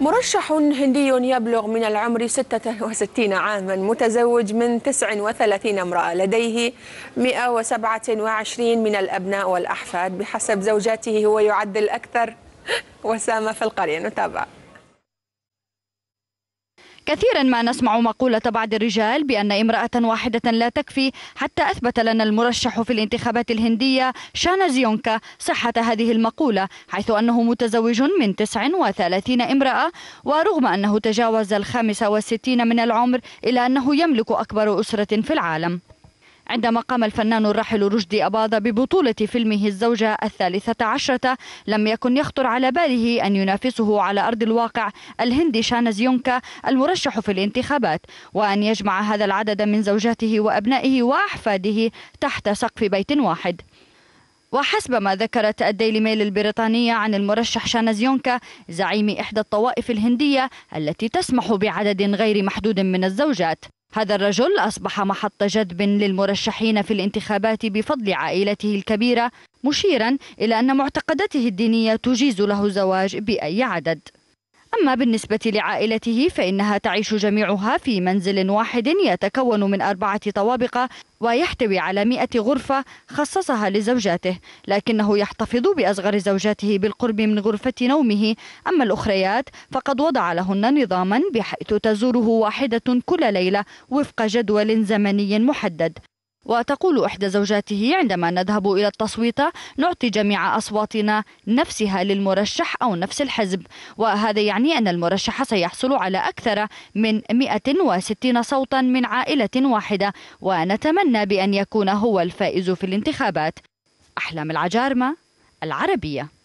مرشح هندي يبلغ من العمر 66 عاما متزوج من 39 امرأة لديه 127 من الأبناء والأحفاد بحسب زوجاته هو يعد الأكثر وسامة في القرية نتابع كثيرا ما نسمع مقولة بعض الرجال بأن امرأة واحدة لا تكفي حتى أثبت لنا المرشح في الانتخابات الهندية شانا زيونكا صحة هذه المقولة حيث أنه متزوج من 39 امرأة ورغم أنه تجاوز الخامسة والستين من العمر إلا أنه يملك أكبر أسرة في العالم عندما قام الفنان الراحل رشدي أباضة ببطولة فيلمه الزوجة الثالثة عشرة لم يكن يخطر على باله أن ينافسه على أرض الواقع الهندي شانز يونكا المرشح في الانتخابات وأن يجمع هذا العدد من زوجاته وأبنائه وأحفاده تحت سقف بيت واحد وحسب ما ذكرت الديلي ميل البريطانية عن المرشح شانز يونكا زعيم إحدى الطوائف الهندية التي تسمح بعدد غير محدود من الزوجات هذا الرجل أصبح محط جذب للمرشحين في الانتخابات بفضل عائلته الكبيرة مشيرا إلى أن معتقداته الدينية تجيز له الزواج بأي عدد أما بالنسبة لعائلته فإنها تعيش جميعها في منزل واحد يتكون من أربعة طوابق ويحتوي على مئة غرفة خصصها لزوجاته لكنه يحتفظ بأصغر زوجاته بالقرب من غرفة نومه أما الأخريات فقد وضع لهن نظاما بحيث تزوره واحدة كل ليلة وفق جدول زمني محدد وتقول إحدى زوجاته عندما نذهب إلى التصويت نعطي جميع أصواتنا نفسها للمرشح أو نفس الحزب وهذا يعني أن المرشح سيحصل على أكثر من 160 صوتا من عائلة واحدة ونتمنى بأن يكون هو الفائز في الانتخابات أحلام العجارمة العربية